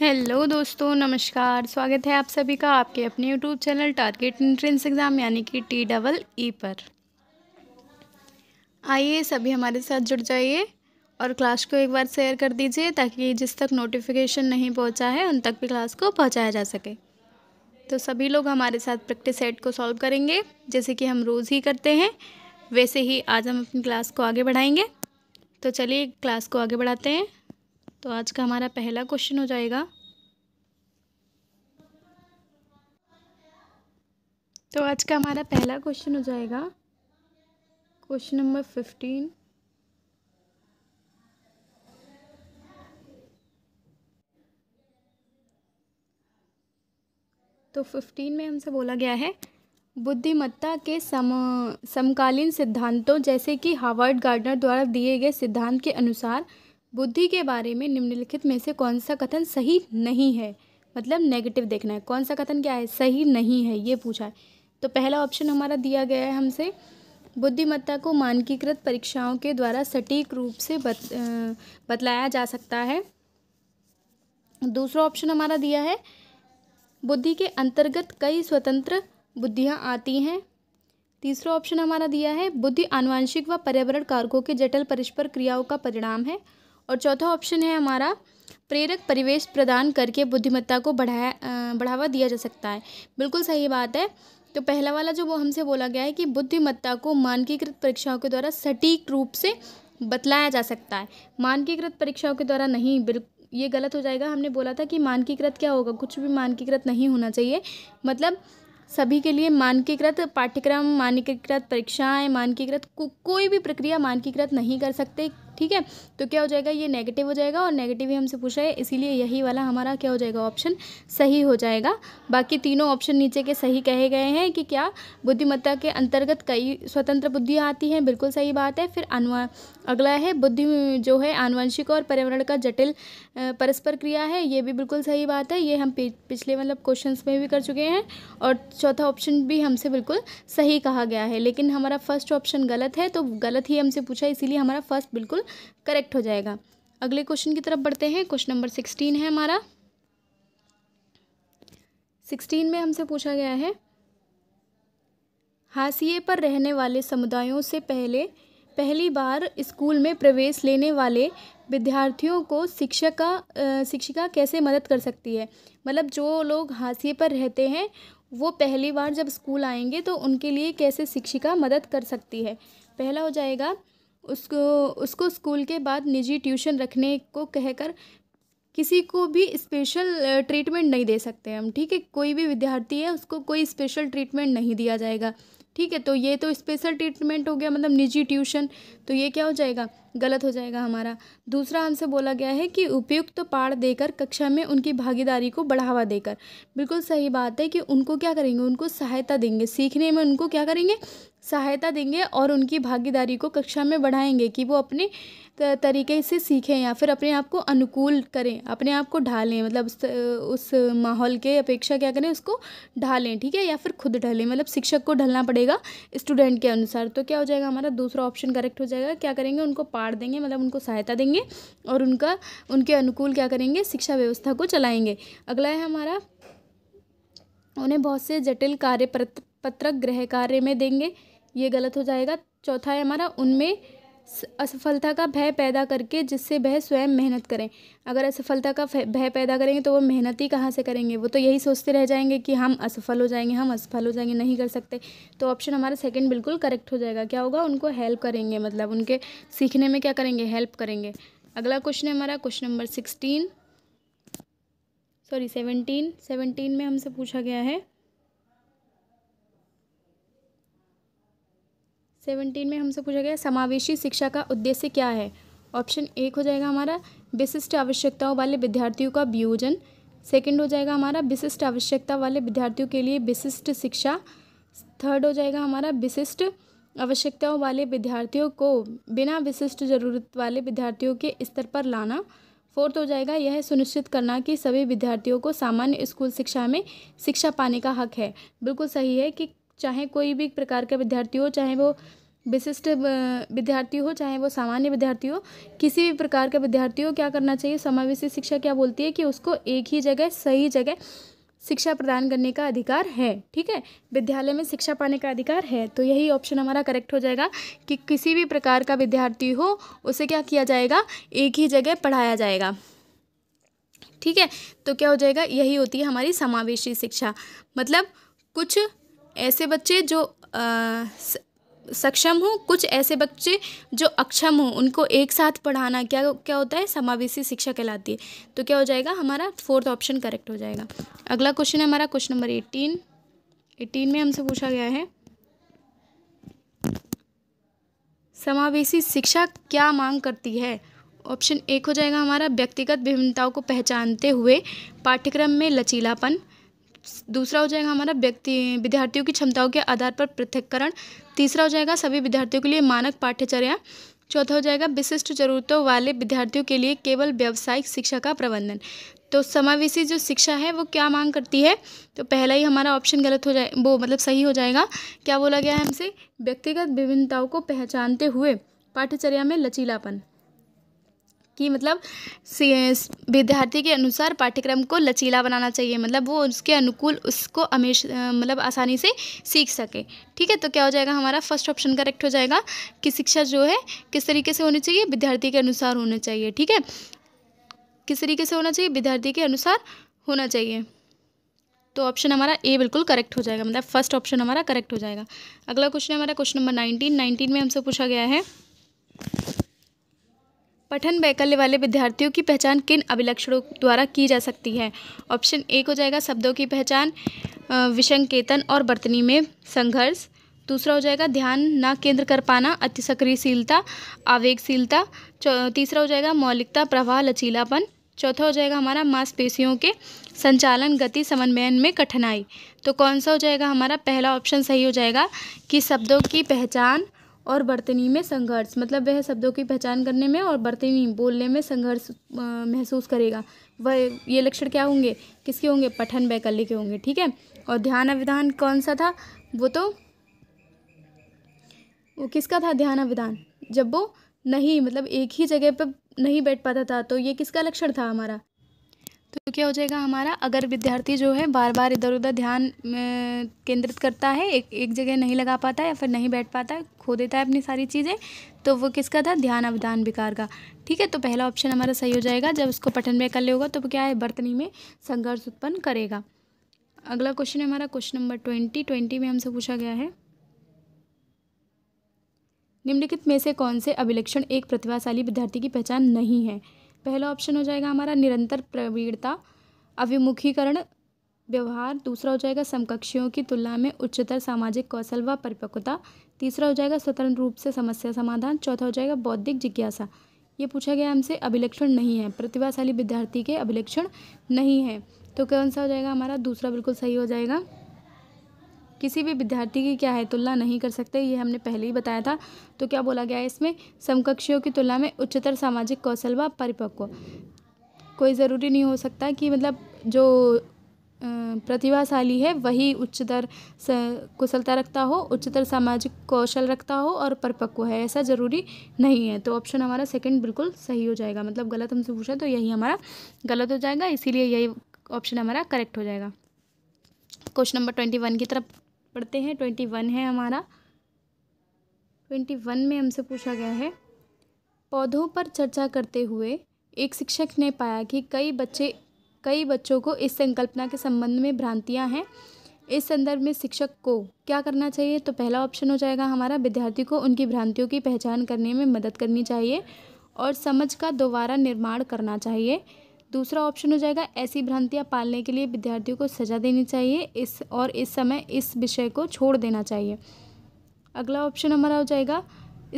hello दोस्तों नमस्कार स्वागत है आप सभी का आपके अपने YouTube channel target entrance exam यानी कि टी डबल ई पर आइए सभी हमारे साथ जुड़ जाइए और क्लास को एक बार शेयर कर दीजिए ताकि जिस तक नोटिफिकेशन नहीं पहुंचा है उन तक भी क्लास को पहुंचाया जा सके तो सभी लोग हमारे साथ प्रैक्टिस सेट को सॉल्व करेंगे जैसे कि हम रोज़ ही करते हैं वैसे ही आज हम अपनी क्लास को आगे बढ़ाएँगे तो चलिए क्लास को आगे बढ़ाते हैं तो आज का हमारा पहला क्वेश्चन हो जाएगा तो आज का हमारा पहला क्वेश्चन हो जाएगा क्वेश्चन नंबर फिफ्टीन तो फिफ्टीन में हमसे बोला गया है बुद्धिमत्ता के सम समकालीन सिद्धांतों जैसे कि हार्वर्ड गार्डनर द्वारा दिए गए सिद्धांत के अनुसार बुद्धि के बारे में निम्नलिखित में से कौन सा कथन सही नहीं है मतलब नेगेटिव देखना है कौन सा कथन क्या है सही नहीं है ये पूछा है तो पहला ऑप्शन हमारा दिया गया है हमसे बुद्धिमत्ता को मानकीकृत परीक्षाओं के द्वारा सटीक रूप से बत, बतलाया जा सकता है दूसरा ऑप्शन हमारा दिया है बुद्धि के अंतर्गत कई स्वतंत्र बुद्धियाँ आती हैं तीसरा ऑप्शन हमारा दिया है बुद्धि आनुवांशिक व पर्यावरण कारकों के जटिल परस्पर क्रियाओं का परिणाम है और चौथा ऑप्शन है हमारा प्रेरक परिवेश प्रदान करके बुद्धिमत्ता को बढ़ाया बढ़ावा दिया जा सकता है बिल्कुल सही बात है तो पहला वाला जो वो हमसे बोला गया है कि बुद्धिमत्ता को मानकीकृत परीक्षाओं के द्वारा सटीक रूप से बतलाया जा सकता है मानकीकृत परीक्षाओं के द्वारा नहीं बिल ये गलत हो जाएगा हमने बोला था कि मानकीकृत क्या होगा कुछ भी मानकीकृत नहीं होना चाहिए मतलब सभी के लिए मानकीकृत पाठ्यक्रम मानकीकृत परीक्षाएं मानकीकृत को, कोई भी प्रक्रिया मानकीकृत नहीं कर सकते ठीक है तो क्या हो जाएगा ये नेगेटिव हो जाएगा और नेगेटिव ही हमसे पूछा है इसीलिए यही वाला हमारा क्या हो जाएगा ऑप्शन सही हो जाएगा बाकी तीनों ऑप्शन नीचे के सही कहे गए हैं कि क्या बुद्धिमत्ता के अंतर्गत कई स्वतंत्र बुद्धियाँ आती हैं बिल्कुल सही बात है फिर अनुवा अगला है बुद्धि जो है आनुवंशिक और पर्यावरण का जटिल परस्पर क्रिया है ये भी बिल्कुल सही बात है ये हम पिछले मतलब क्वेश्चन में भी कर चुके हैं और चौथा ऑप्शन भी हमसे बिल्कुल सही कहा गया है लेकिन हमारा फर्स्ट ऑप्शन गलत है तो गलत ही हमसे पूछा इसीलिए हमारा फर्स्ट बिल्कुल करेक्ट हो जाएगा अगले क्वेश्चन की तरफ बढ़ते हैं क्वेश्चन नंबर सिक्सटीन है हमारा सिक्सटीन में हमसे पूछा गया है हाशिए पर रहने वाले समुदायों से पहले पहली बार स्कूल में प्रवेश लेने वाले विद्यार्थियों को शिक्षक का शिक्षिका कैसे मदद कर सकती है मतलब जो लोग हाशिए पर रहते हैं वो पहली बार जब स्कूल आएंगे तो उनके लिए कैसे शिक्षिका मदद कर सकती है पहला हो जाएगा उसको उसको स्कूल के बाद निजी ट्यूशन रखने को कहकर किसी को भी स्पेशल ट्रीटमेंट नहीं दे सकते हम ठीक है कोई भी विद्यार्थी है उसको कोई स्पेशल ट्रीटमेंट नहीं दिया जाएगा ठीक है तो ये तो स्पेशल ट्रीटमेंट हो गया मतलब निजी ट्यूशन तो ये क्या हो जाएगा गलत हो जाएगा हमारा दूसरा हमसे बोला गया है कि उपयुक्त तो पाठ देकर कक्षा में उनकी भागीदारी को बढ़ावा देकर बिल्कुल सही बात है कि उनको क्या करेंगे उनको सहायता देंगे सीखने में उनको क्या करेंगे सहायता देंगे और उनकी भागीदारी को कक्षा में बढ़ाएंगे कि वो अपने तरीके से सीखें या फिर अपने आप को अनुकूल करें अपने आप को ढालें मतलब उस, उस माहौल के अपेक्षा क्या करें उसको ढालें ठीक है या फिर खुद ढलें मतलब शिक्षक को ढलना पड़ेगा स्टूडेंट के अनुसार तो क्या हो जाएगा हमारा दूसरा ऑप्शन करेक्ट हो जाएगा क्या करेंगे उनको पाड़ देंगे मतलब उनको सहायता देंगे और उनका उनके अनुकूल क्या करेंगे शिक्षा व्यवस्था को चलाएँगे अगला है हमारा उन्हें बहुत से जटिल कार्य पत्र पत्रक गृह कार्य में देंगे ये गलत हो जाएगा चौथा है हमारा उनमें असफलता का भय पैदा करके जिससे वह स्वयं मेहनत करें अगर असफलता का भय पैदा करेंगे तो वो मेहनत ही कहाँ से करेंगे वो तो यही सोचते रह जाएंगे कि हम असफल हो जाएंगे हम असफल हो जाएंगे नहीं कर सकते तो ऑप्शन हमारा सेकंड बिल्कुल करेक्ट हो जाएगा क्या होगा उनको हेल्प करेंगे मतलब उनके सीखने में क्या करेंगे हेल्प करेंगे अगला क्वेश्चन है हमारा question number sixteen sorry seventeen seventeen में हमसे पूछा गया है सेवनटीन में हमसे पूछा गया समावेशी शिक्षा का उद्देश्य क्या है ऑप्शन एक हो जाएगा हमारा विशिष्ट आवश्यकताओं वाले विद्यार्थियों का वियोजन सेकंड हो जाएगा हमारा विशिष्ट आवश्यकता वाले विद्यार्थियों के लिए विशिष्ट शिक्षा थर्ड हो जाएगा हमारा विशिष्ट आवश्यकताओं वाले विद्यार्थियों को बिना विशिष्ट जरूरत वाले विद्यार्थियों के स्तर पर लाना फोर्थ हो जाएगा यह सुनिश्चित करना कि सभी विद्यार्थियों को सामान्य स्कूल शिक्षा में शिक्षा पाने का हक है बिल्कुल सही है कि चाहे कोई भी प्रकार का विद्यार्थी हो चाहे वो विशिष्ट विद्यार्थी हो चाहे वो सामान्य विद्यार्थी हो किसी भी प्रकार का विद्यार्थी हो क्या करना चाहिए समावेशी शिक्षा क्या बोलती है कि उसको एक ही जगह सही जगह शिक्षा प्रदान करने का अधिकार है ठीक है विद्यालय में शिक्षा पाने का अधिकार है तो यही ऑप्शन हमारा करेक्ट हो जाएगा कि किसी भी प्रकार का विद्यार्थी हो उसे क्या किया जाएगा एक ही जगह पढ़ाया जाएगा ठीक है तो क्या हो जाएगा यही होती है हमारी समावेशी शिक्षा मतलब कुछ ऐसे बच्चे जो सक्षम हों कुछ ऐसे बच्चे जो अक्षम हों उनको एक साथ पढ़ाना क्या क्या होता है समावेशी शिक्षा कहलाती है तो क्या हो जाएगा हमारा फोर्थ ऑप्शन करेक्ट हो जाएगा अगला क्वेश्चन है हमारा क्वेश्चन नंबर एटीन एटीन में हमसे पूछा गया है समावेशी शिक्षा क्या मांग करती है ऑप्शन एक हो जाएगा हमारा व्यक्तिगत विभिन्नताओं को पहचानते हुए पाठ्यक्रम में लचीलापन दूसरा हो जाएगा हमारा व्यक्ति विद्यार्थियों की क्षमताओं के आधार पर पृथककरण तीसरा हो जाएगा सभी विद्यार्थियों के लिए मानक पाठ्यचर्या चौथा हो जाएगा विशिष्ट जरूरतों वाले विद्यार्थियों के लिए केवल व्यावसायिक शिक्षा का प्रबंधन तो समावेशी जो शिक्षा है वो क्या मांग करती है तो पहला ही हमारा ऑप्शन गलत हो जाए वो मतलब सही हो जाएगा क्या बोला गया है हमसे व्यक्तिगत विभिन्नताओं को पहचानते हुए पाठ्यचर्या में लचीलापन कि मतलब विद्यार्थी के अनुसार पाठ्यक्रम को लचीला बनाना चाहिए मतलब वो उसके अनुकूल उसको हमेशा मतलब आसानी से सीख सके ठीक है तो क्या हो जाएगा हमारा फर्स्ट ऑप्शन करेक्ट हो जाएगा कि शिक्षा जो है किस तरीके से होनी चाहिए विद्यार्थी के अनुसार होना चाहिए ठीक है किस तरीके से होना चाहिए विद्यार्थी के अनुसार होना चाहिए तो ऑप्शन हमारा ए बिल्कुल करेक्ट हो जाएगा मतलब फर्स्ट ऑप्शन हमारा करेक्ट हो जाएगा अगला क्वेश्चन हमारा क्वेश्चन नंबर नाइनटीन नाइनटीन में हमसे पूछा गया है पठन वैकल्य वाले विद्यार्थियों की पहचान किन अभिलक्षणों द्वारा की जा सकती है ऑप्शन एक हो जाएगा शब्दों की पहचान विषंकेतन और बर्तनी में संघर्ष दूसरा हो जाएगा ध्यान ना केंद्र कर पाना अति सक्रियशीलता आवेगशीलता तीसरा हो जाएगा मौलिकता प्रवाह लचीलापन चौथा हो जाएगा हमारा मांसपेशियों के संचालन गति समन्वयन में कठिनाई तो कौन सा हो जाएगा हमारा पहला ऑप्शन सही हो जाएगा कि शब्दों की पहचान और बर्तनी में संघर्ष मतलब वह शब्दों की पहचान करने में और बर्तनी बोलने में संघर्ष महसूस करेगा वह ये लक्षण क्या होंगे किसके होंगे पठन वैकल्य के होंगे ठीक है और ध्यान अभिधान कौन सा था वो तो वो किसका था ध्यान अभिधान जब वो नहीं मतलब एक ही जगह पर नहीं बैठ पाता था तो ये किसका लक्षण था हमारा तो क्या हो जाएगा हमारा अगर विद्यार्थी जो है बार बार इधर उधर ध्यान केंद्रित करता है एक एक जगह नहीं लगा पाता है या फिर नहीं बैठ पाता है खो देता है अपनी सारी चीज़ें तो वो किसका था ध्यान अवधान विकार का ठीक है तो पहला ऑप्शन हमारा सही हो जाएगा जब उसको पठन में कर ले होगा तो क्या है बर्तनी में संघर्ष उत्पन्न करेगा अगला क्वेश्चन है हमारा क्वेश्चन नंबर ट्वेंटी ट्वेंटी में हमसे पूछा गया है निम्नलिखित में से कौन से अभिलक्षण एक प्रतिभाशाली विद्यार्थी की पहचान नहीं है पहला ऑप्शन हो जाएगा हमारा निरंतर प्रवीणता अभिमुखीकरण व्यवहार दूसरा हो जाएगा समकक्षियों की तुलना में उच्चतर सामाजिक कौशल व परिपक्वता तीसरा हो जाएगा स्वतंत्र रूप से समस्या समाधान चौथा हो जाएगा बौद्धिक जिज्ञासा ये पूछा गया हमसे अभिलक्षण नहीं है प्रतिभाशाली विद्यार्थी के अभिलक्षण नहीं है तो कौन सा हो जाएगा हमारा दूसरा बिल्कुल सही हो जाएगा किसी भी विद्यार्थी की क्या है तुलना नहीं कर सकते ये हमने पहले ही बताया था तो क्या बोला गया है इसमें समकक्षियों की तुलना में उच्चतर सामाजिक कौशल व परिपक्व कोई ज़रूरी नहीं हो सकता कि मतलब जो प्रतिभाशाली है वही उच्चतर कुशलता रखता हो उच्चतर सामाजिक कौशल रखता हो और परिपक्व है ऐसा ज़रूरी नहीं है तो ऑप्शन हमारा सेकंड बिल्कुल सही हो जाएगा मतलब गलत हमसे पूछा तो यही हमारा गलत हो जाएगा इसीलिए यही ऑप्शन हमारा करेक्ट हो जाएगा क्वेश्चन नंबर ट्वेंटी वन की तरफ पढ़ते हैं ट्वेंटी वन है हमारा ट्वेंटी वन में हमसे पूछा गया है पौधों पर चर्चा करते हुए एक शिक्षक ने पाया कि कई बच्चे कई बच्चों को इस संकल्पना के संबंध में भ्रांतियां हैं इस संदर्भ में शिक्षक को क्या करना चाहिए तो पहला ऑप्शन हो जाएगा हमारा विद्यार्थी को उनकी भ्रांतियों की पहचान करने में मदद करनी चाहिए और समझ का दोबारा निर्माण करना चाहिए दूसरा ऑप्शन हो जाएगा ऐसी भ्रांतियाँ पालने के लिए विद्यार्थियों को सजा देनी चाहिए इस और इस समय इस विषय को छोड़ देना चाहिए अगला ऑप्शन हमारा हो जाएगा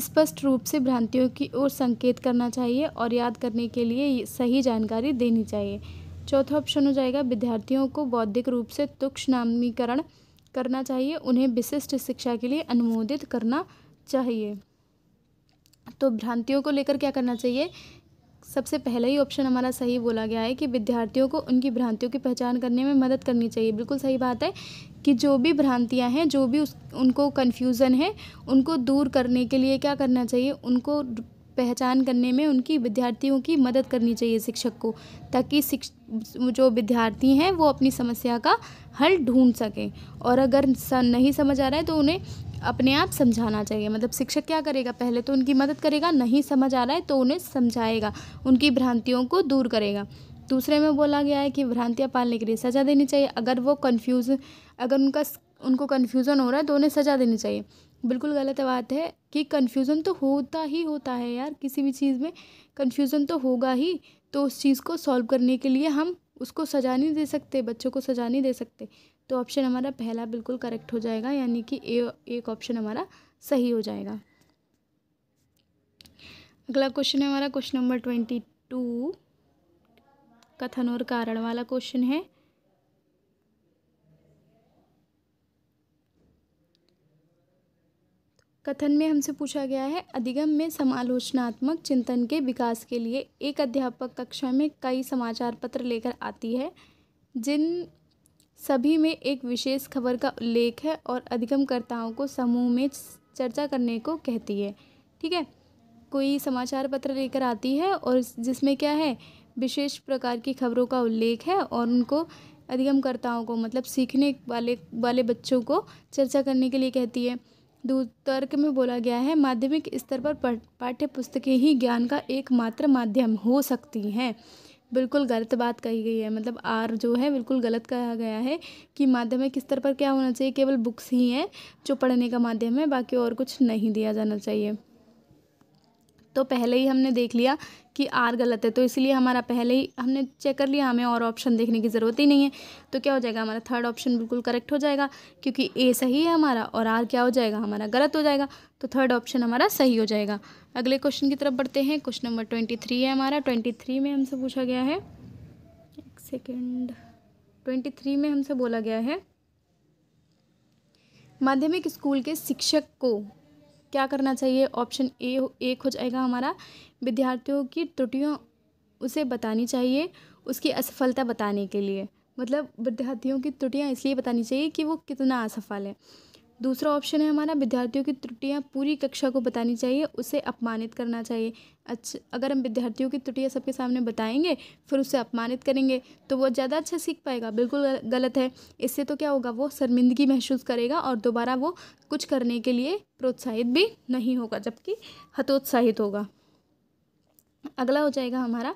स्पष्ट रूप से भ्रांतियों की ओर संकेत करना चाहिए और याद करने के लिए सही जानकारी देनी चाहिए चौथा ऑप्शन हो जाएगा विद्यार्थियों को बौद्धिक रूप से तुक्ष नामीकरण करना चाहिए उन्हें विशिष्ट शिक्षा के लिए अनुमोदित करना चाहिए तो भ्रांतियों को लेकर क्या करना चाहिए सबसे पहला ही ऑप्शन हमारा सही बोला गया है कि विद्यार्थियों को उनकी भ्रांतियों की पहचान करने में मदद करनी चाहिए बिल्कुल सही बात है कि जो भी भ्रांतियां हैं जो भी उस उनको कन्फ्यूज़न है उनको दूर करने के लिए क्या करना चाहिए उनको पहचान करने में उनकी विद्यार्थियों की मदद करनी चाहिए शिक्षक को ताकि जो विद्यार्थी हैं वो अपनी समस्या का हल ढूंढ सकें और अगर नहीं समझ आ रहा है तो उन्हें अपने आप समझाना चाहिए मतलब शिक्षक क्या करेगा पहले तो उनकी मदद करेगा नहीं समझ आ रहा है तो उन्हें समझाएगा उनकी भ्रांतियों को दूर करेगा दूसरे में बोला गया है कि भ्रांतियाँ पालने के लिए सज़ा देनी चाहिए अगर वो कन्फ्यूज़ अगर उनका उनको कन्फ्यूज़न हो रहा है तो उन्हें सज़ा देनी चाहिए बिल्कुल गलत बात है कि कन्फ्यूज़न तो होता ही होता है यार किसी भी चीज़ में कन्फ्यूज़न तो होगा ही तो उस चीज़ को सॉल्व करने के लिए हम उसको सजा नहीं दे सकते बच्चों को सजा नहीं दे सकते तो ऑप्शन हमारा पहला बिल्कुल करेक्ट हो जाएगा यानी कि ए एक ऑप्शन हमारा सही हो जाएगा अगला क्वेश्चन है हमारा क्वेश्चन नंबर ट्वेंटी टू कथन और कारण वाला क्वेश्चन है कथन में हमसे पूछा गया है अधिगम में समालोचनात्मक चिंतन के विकास के लिए एक अध्यापक कक्षा में कई समाचार पत्र लेकर आती है जिन सभी में एक विशेष खबर का उल्लेख है और अधिगमकर्ताओं को समूह में चर्चा करने को कहती है ठीक है कोई समाचार पत्र लेकर आती है और जिसमें क्या है विशेष प्रकार की खबरों का उल्लेख है और उनको अधिगमकर्ताओं को मतलब सीखने वाले वाले बच्चों को चर्चा करने के लिए कहती है तर्क में बोला गया है माध्यमिक स्तर पर पाठ्य पुस्तकें ही ज्ञान का एकमात्र माध्यम हो सकती हैं बिल्कुल गलत बात कही गई है मतलब आर जो है बिल्कुल गलत कहा गया है कि माध्यमिक स्तर पर क्या होना चाहिए केवल बुक्स ही हैं जो पढ़ने का माध्यम है बाकी और कुछ नहीं दिया जाना चाहिए तो पहले ही हमने देख लिया कि आर गलत है तो इसलिए हमारा पहले ही हमने चेक कर लिया हमें और ऑप्शन देखने की ज़रूरत ही नहीं है तो क्या हो जाएगा हमारा थर्ड ऑप्शन बिल्कुल करेक्ट हो जाएगा क्योंकि ए सही है हमारा और आर क्या हो जाएगा हमारा गलत हो जाएगा तो थर्ड ऑप्शन हमारा सही हो जाएगा अगले क्वेश्चन की तरफ बढ़ते हैं क्वेश्चन नंबर ट्वेंटी थ्री है हमारा ट्वेंटी थ्री में हमसे पूछा गया है एक सेकेंड ट्वेंटी थ्री में हमसे बोला गया है माध्यमिक स्कूल के शिक्षक को क्या करना चाहिए ऑप्शन ए एक हो जाएगा हमारा विद्यार्थियों की त्रुटियों उसे बतानी चाहिए उसकी असफलता बताने के लिए मतलब विद्यार्थियों की त्रुटियाँ इसलिए बतानी चाहिए कि वो कितना असफल है दूसरा ऑप्शन है हमारा विद्यार्थियों की त्रुटियाँ पूरी कक्षा को बतानी चाहिए उसे अपमानित करना चाहिए अच्छा अगर हम विद्यार्थियों की त्रुटियाँ सबके सामने बताएंगे फिर उसे अपमानित करेंगे तो वो ज़्यादा अच्छा सीख पाएगा बिल्कुल गलत है इससे तो क्या होगा वो शर्मिंदगी महसूस करेगा और दोबारा वो कुछ करने के लिए प्रोत्साहित भी नहीं होगा जबकि हतोत्साहित होगा अगला हो जाएगा हमारा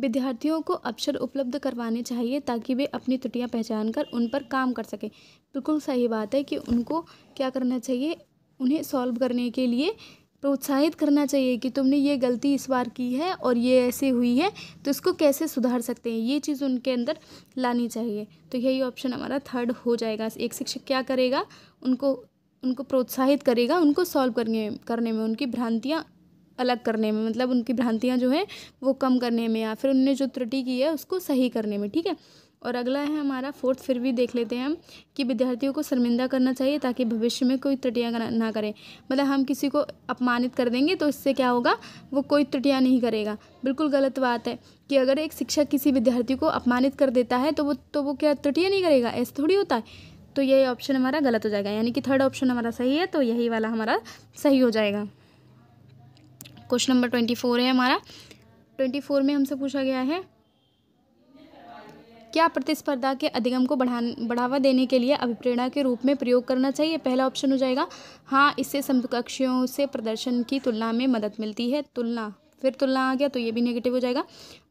विद्यार्थियों को अवसर उपलब्ध करवाने चाहिए ताकि वे अपनी त्रुटियां पहचान कर उन पर काम कर सकें बिल्कुल सही बात है कि उनको क्या करना चाहिए उन्हें सॉल्व करने के लिए प्रोत्साहित करना चाहिए कि तुमने ये गलती इस बार की है और ये ऐसे हुई है तो इसको कैसे सुधार सकते हैं ये चीज़ उनके अंदर लानी चाहिए तो यही ऑप्शन हमारा थर्ड हो जाएगा एक शिक्षक क्या करेगा उनको उनको प्रोत्साहित करेगा उनको सॉल्व करने करने में उनकी भ्रांतियाँ अलग करने में मतलब उनकी भ्रांतियाँ जो हैं वो कम करने में या फिर उनने जो त्रुटि की है उसको सही करने में ठीक है और अगला है हमारा फोर्थ फिर भी देख लेते हैं हम कि विद्यार्थियों को शर्मिंदा करना चाहिए ताकि भविष्य में कोई त्रुटियाँ ना करें मतलब हम किसी को अपमानित कर देंगे तो इससे क्या होगा वो कोई त्रुटियाँ नहीं करेगा बिल्कुल गलत बात है कि अगर एक शिक्षक किसी विद्यार्थी को अपमानित कर देता है तो वो तो वो क्या त्रुटियाँ नहीं करेगा ऐसा थोड़ी होता है तो यही ऑप्शन हमारा गलत हो जाएगा यानी कि थर्ड ऑप्शन हमारा सही है तो यही वाला हमारा सही हो जाएगा क्वेश्चन नंबर ट्वेंटी फोर है हमारा ट्वेंटी फोर में हमसे पूछा गया है क्या प्रतिस्पर्धा के अधिगम को बढ़ा बढ़ावा देने के लिए अभिप्रेरणा के रूप में प्रयोग करना चाहिए पहला ऑप्शन हो जाएगा हाँ इससे समकक्षियों से प्रदर्शन की तुलना में मदद मिलती है तुलना फिर तुलना आ गया तो ये भी नेगेटिव हो जाएगा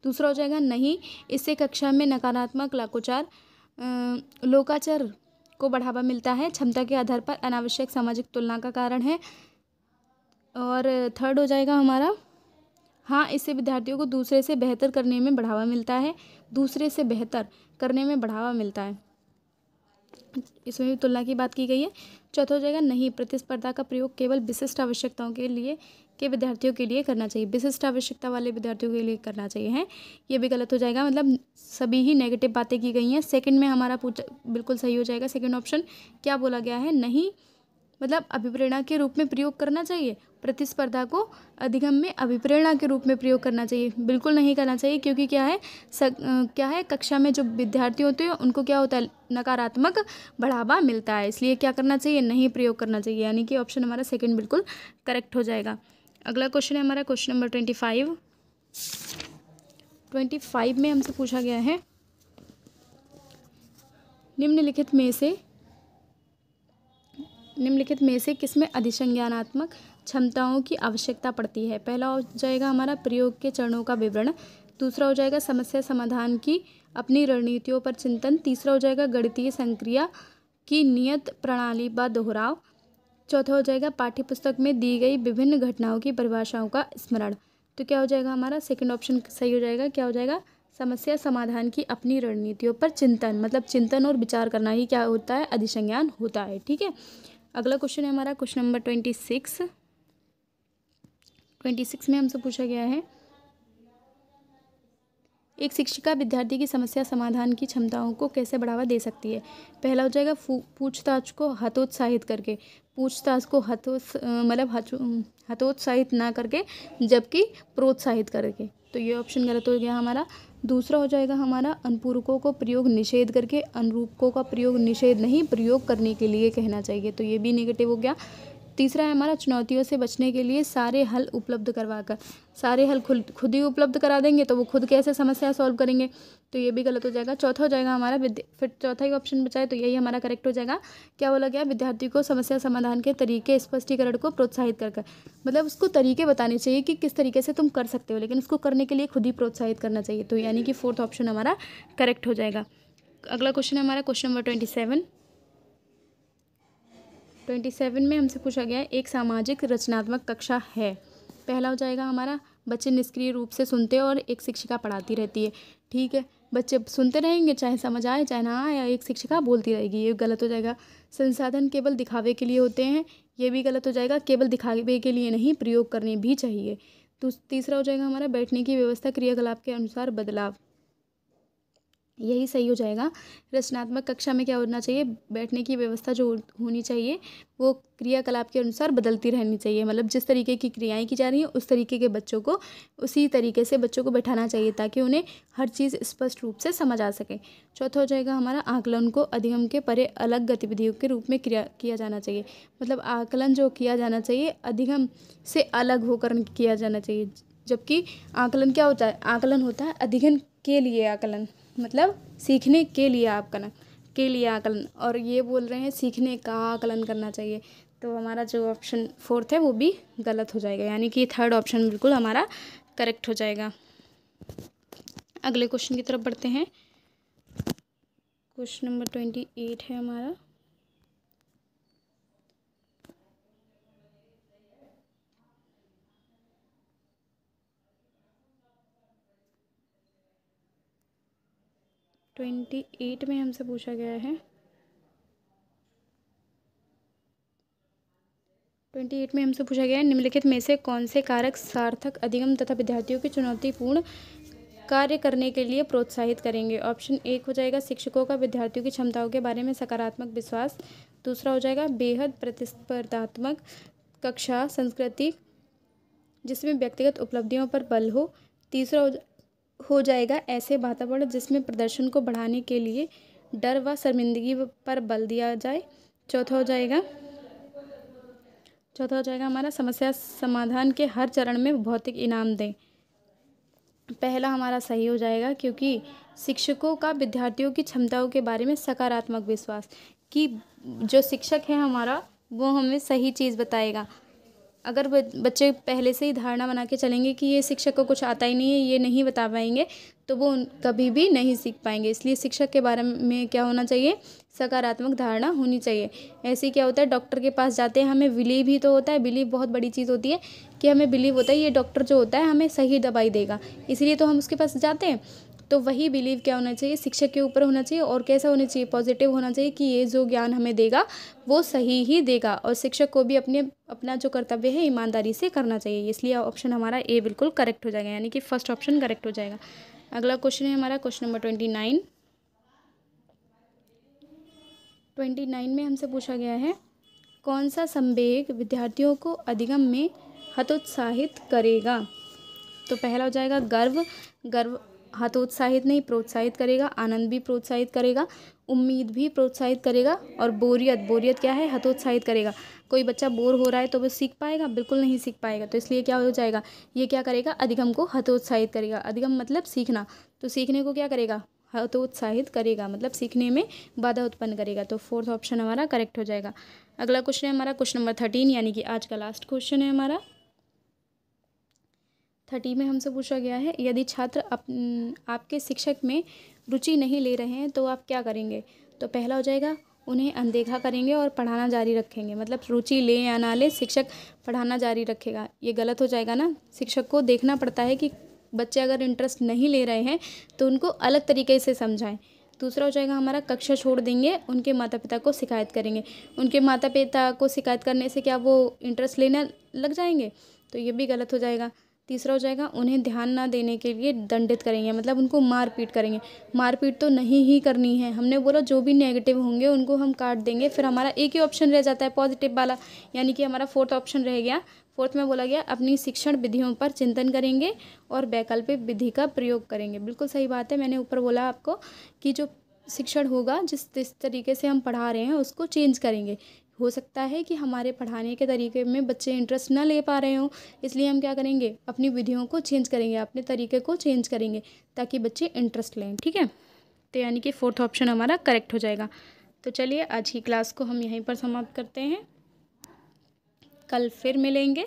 दूसरा हो जाएगा नहीं इससे कक्षा में नकारात्मक लाकोचार लोकाचार को बढ़ावा मिलता है क्षमता के आधार पर अनावश्यक सामाजिक तुलना का कारण है और थर्ड हो जाएगा हमारा हाँ इससे विद्यार्थियों को दूसरे से बेहतर करने में बढ़ावा मिलता है दूसरे से बेहतर करने में बढ़ावा मिलता है इसमें भी तुलना की बात की गई है चौथा हो जाएगा नहीं प्रतिस्पर्धा का प्रयोग केवल विशिष्ट आवश्यकताओं के लिए के विद्यार्थियों के लिए करना चाहिए विशिष्ट आवश्यकता वाले विद्यार्थियों के लिए करना चाहिए है ये भी गलत हो जाएगा मतलब सभी ही नेगेटिव बातें की गई हैं सेकंड में हमारा पूछा बिल्कुल सही हो जाएगा सेकंड ऑप्शन क्या बोला गया है नहीं मतलब अभिप्रेरणा के रूप में प्रयोग करना चाहिए प्रतिस्पर्धा को अधिगम में अभिप्रेरणा के रूप में प्रयोग करना चाहिए बिल्कुल नहीं करना चाहिए क्योंकि क्या है सक, क्या है कक्षा में जो विद्यार्थी होते हैं उनको क्या होता है नकारात्मक बढ़ावा मिलता है इसलिए क्या करना चाहिए नहीं प्रयोग करना चाहिए यानी कि ऑप्शन हमारा सेकेंड बिल्कुल करेक्ट हो जाएगा अगला क्वेश्चन है हमारा question number twenty five twenty five में हमसे पूछा गया है निम्नलिखित में से निम्नलिखित में से किसमें अधिसंज्ञानात्मक क्षमताओं की आवश्यकता पड़ती है पहला हो जाएगा हमारा प्रयोग के चरणों का विवरण दूसरा हो जाएगा समस्या समाधान की अपनी रणनीतियों पर चिंतन तीसरा हो जाएगा गणितीय संक्रिया की नियत प्रणाली व दोहराव चौथा हो जाएगा पाठ्यपुस्तक में दी गई विभिन्न घटनाओं की परिभाषाओं का स्मरण तो क्या हो जाएगा हमारा सेकंड ऑप्शन सही हो जाएगा क्या हो जाएगा समस्या समाधान की अपनी रणनीतियों पर चिंतन मतलब चिंतन और विचार करना ही क्या होता है अधिसंज्ञान होता है ठीक है अगला क्वेश्चन है हमारा question number twenty six twenty six में हमसे पूछा गया है एक शिक्षिका विद्यार्थी की समस्या समाधान की क्षमताओं को कैसे बढ़ावा दे सकती है पहला हो जाएगा पूछताछ को हतोत्साहित करके पूछताछ को हतोत्स मतलब हतोत्साहित ना करके जबकि प्रोत्साहित करके तो ये ऑप्शन गलत हो गया हमारा दूसरा हो जाएगा हमारा अनुपूरकों को प्रयोग निषेध करके अनुरूपकों का प्रयोग निषेध नहीं प्रयोग करने के लिए कहना चाहिए तो ये भी निगेटिव हो गया तीसरा है हमारा चुनौतियों से बचने के लिए सारे हल उपलब्ध करवा कर सारे हल खुद खुद ही उपलब्ध करा देंगे तो वो खुद कैसे समस्या सॉल्व करेंगे तो ये भी गलत हो जाएगा चौथा हो जाएगा हमारा विद्या फिर चौथा ही ऑप्शन बचाए तो यही हमारा करेक्ट हो जाएगा क्या बोला गया विद्यार्थी को समस्या समाधान के तरीके स्पष्टीकरण को प्रोत्साहित कर कर मतलब उसको तरीके बताने चाहिए कि किस तरीके से तुम कर सकते हो लेकिन उसको करने के लिए खुद ही प्रोत्साहित करना चाहिए तो यानी कि फोर्थ ऑप्शन हमारा करेक्ट हो जाएगा अगला क्वेश्चन है हमारा question number twenty seven twenty seven में हमसे पूछा गया है एक सामाजिक रचनात्मक कक्षा है पहला हो जाएगा हमारा बच्चे निष्क्रिय रूप से सुनते और एक शिक्षिका पढ़ाती रहती है ठीक है बच्चे सुनते रहेंगे चाहे समझ आए चाहे ना आए एक शिक्षिका बोलती रहेगी ये गलत हो जाएगा संसाधन केवल दिखावे के लिए होते हैं ये भी गलत हो जाएगा केवल दिखावे के लिए नहीं प्रयोग करने भी चाहिए तो तीसरा हो जाएगा हमारा बैठने की व्यवस्था क्रियाकलाप के अनुसार बदलाव यही सही हो जाएगा रचनात्मक कक्षा में क्या होना चाहिए बैठने की व्यवस्था जो होनी चाहिए वो क्रियाकलाप के अनुसार बदलती रहनी चाहिए मतलब जिस तरीके की क्रियाएं की जा रही हैं उस तरीके के बच्चों को उसी तरीके से बच्चों को बैठाना चाहिए ताकि उन्हें हर चीज़ स्पष्ट रूप से समझ आ सके चौथा हो जाएगा हमारा आकलन को अधिगम के परे अलग गतिविधियों के रूप में क्रिया किया जाना चाहिए मतलब आकलन जो किया जाना चाहिए अधिगम से अलग होकर किया जाना चाहिए जबकि आकलन क्या होता है आकलन होता है अधिगम के लिए आकलन मतलब सीखने के लिए आकलन के लिए आकलन और ये बोल रहे हैं सीखने का आकलन करना चाहिए तो हमारा जो ऑप्शन फोर्थ है वो भी गलत हो जाएगा यानी कि थर्ड ऑप्शन बिल्कुल हमारा करेक्ट हो जाएगा अगले क्वेश्चन की तरफ बढ़ते हैं क्वेश्चन नंबर ट्वेंटी एट है हमारा ट्वेंटी एट में हमसे पूछा गया है ट्वेंटी एट में हमसे पूछा गया है निम्नलिखित में से कौन से कारक सार्थक अधिगम तथा विद्यार्थियों की चुनौतीपूर्ण कार्य करने के लिए प्रोत्साहित करेंगे ऑप्शन एक हो जाएगा शिक्षकों का विद्यार्थियों की क्षमताओं के बारे में सकारात्मक विश्वास दूसरा हो जाएगा बेहद प्रतिस्पर्धात्मक कक्षा संस्कृति जिसमें व्यक्तिगत उपलब्धियों पर बल हो तीसरा हो जाएगा ऐसे वातावरण जिसमें प्रदर्शन को बढ़ाने के लिए डर व शर्मिंदगी पर बल दिया जाए चौथा हो जाएगा चौथा हो जाएगा हमारा समस्या समाधान के हर चरण में भौतिक इनाम दें पहला हमारा सही हो जाएगा क्योंकि शिक्षकों का विद्यार्थियों की क्षमताओं के बारे में सकारात्मक विश्वास कि जो शिक्षक है हमारा वो हमें सही चीज़ बताएगा अगर बच्चे पहले से ही धारणा बना के चलेंगे कि ये शिक्षक को कुछ आता ही नहीं है ये नहीं बता पाएंगे तो वो कभी भी नहीं सीख पाएंगे इसलिए शिक्षक के बारे में क्या होना चाहिए सकारात्मक धारणा होनी चाहिए ऐसे क्या होता है डॉक्टर के पास जाते हैं हमें बिलीव ही तो होता है बिलीव बहुत बड़ी चीज़ होती है कि हमें बिलीव होता है ये डॉक्टर जो होता है हमें सही दवाई देगा इसलिए तो हम उसके पास जाते हैं तो वही बिलीव क्या होना चाहिए शिक्षक के ऊपर होना चाहिए और कैसा होना चाहिए पॉजिटिव होना चाहिए कि ये जो ज्ञान हमें देगा वो सही ही देगा और शिक्षक को भी अपने अपना जो कर्तव्य है ईमानदारी से करना चाहिए इसलिए ऑप्शन हमारा ए बिल्कुल करेक्ट हो जाएगा यानी कि फर्स्ट ऑप्शन करेक्ट हो जाएगा अगला क्वेश्चन है हमारा question number twenty nine twenty nine में हमसे पूछा गया है कौन सा संवेग विद्यार्थियों को अधिगम में हतोत्साहित करेगा तो पहला हो जाएगा गर्व गर्व हतोत्साहित नहीं प्रोत्साहित करेगा आनंद भी प्रोत्साहित करेगा उम्मीद भी प्रोत्साहित करेगा और बोरियत बोरियत क्या है हतोत्साहित करेगा कोई बच्चा बोर हो रहा है तो वो सीख पाएगा बिल्कुल नहीं सीख पाएगा तो इसलिए क्या हो जाएगा ये क्या करेगा अधिगम को हतोत्साहित करेगा अधिगम मतलब सीखना तो सीखने को क्या करेगा हतोत्साहित करेगा मतलब सीखने में बाधा उत्पन्न करेगा तो फोर्थ ऑप्शन हमारा करेक्ट हो जाएगा अगला क्वेश्चन है हमारा क्वेश्चन नंबर थर्टीन यानी कि आज का लास्ट क्वेश्चन है हमारा थर्टी में हमसे पूछा गया है यदि छात्र अप, आपके शिक्षक में रुचि नहीं ले रहे हैं तो आप क्या करेंगे तो पहला हो जाएगा उन्हें अनदेखा करेंगे और पढ़ाना जारी रखेंगे मतलब रुचि ले या ना ले शिक्षक पढ़ाना जारी रखेगा ये गलत हो जाएगा ना शिक्षक को देखना पड़ता है कि बच्चे अगर इंटरेस्ट नहीं ले रहे हैं तो उनको अलग तरीके से समझाएं दूसरा हो जाएगा हमारा कक्षा छोड़ देंगे उनके माता पिता को शिकायत करेंगे उनके माता पिता को शिकायत करने से क्या वो इंटरेस्ट लेने लग जाएंगे तो ये भी गलत हो जाएगा तीसरा हो जाएगा उन्हें ध्यान ना देने के लिए दंडित करेंगे मतलब उनको मारपीट करेंगे मारपीट तो नहीं ही करनी है हमने बोला जो भी नेगेटिव होंगे उनको हम काट देंगे फिर हमारा एक ही ऑप्शन रह जाता है पॉजिटिव वाला यानी कि हमारा फोर्थ ऑप्शन रह गया फोर्थ में बोला गया अपनी शिक्षण विधियों पर चिंतन करेंगे और वैकल्पिक विधि का प्रयोग करेंगे बिल्कुल सही बात है मैंने ऊपर बोला आपको कि जो शिक्षण होगा जिस जिस तरीके से हम पढ़ा रहे हैं उसको चेंज करेंगे हो सकता है कि हमारे पढ़ाने के तरीके में बच्चे इंटरेस्ट ना ले पा रहे हों इसलिए हम क्या करेंगे अपनी विधियों को चेंज करेंगे अपने तरीके को चेंज करेंगे ताकि बच्चे इंटरेस्ट लें ठीक है तो यानी कि फोर्थ ऑप्शन हमारा करेक्ट हो जाएगा तो चलिए आज की क्लास को हम यहीं पर समाप्त करते हैं कल फिर मिलेंगे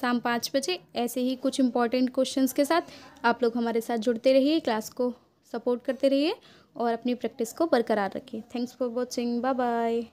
शाम पाँच बजे ऐसे ही कुछ इंपॉर्टेंट क्वेश्चंस के साथ आप लोग हमारे साथ जुड़ते रहिए क्लास को सपोर्ट करते रहिए और अपनी प्रैक्टिस को बरकरार रखिए thanks for watching bye bye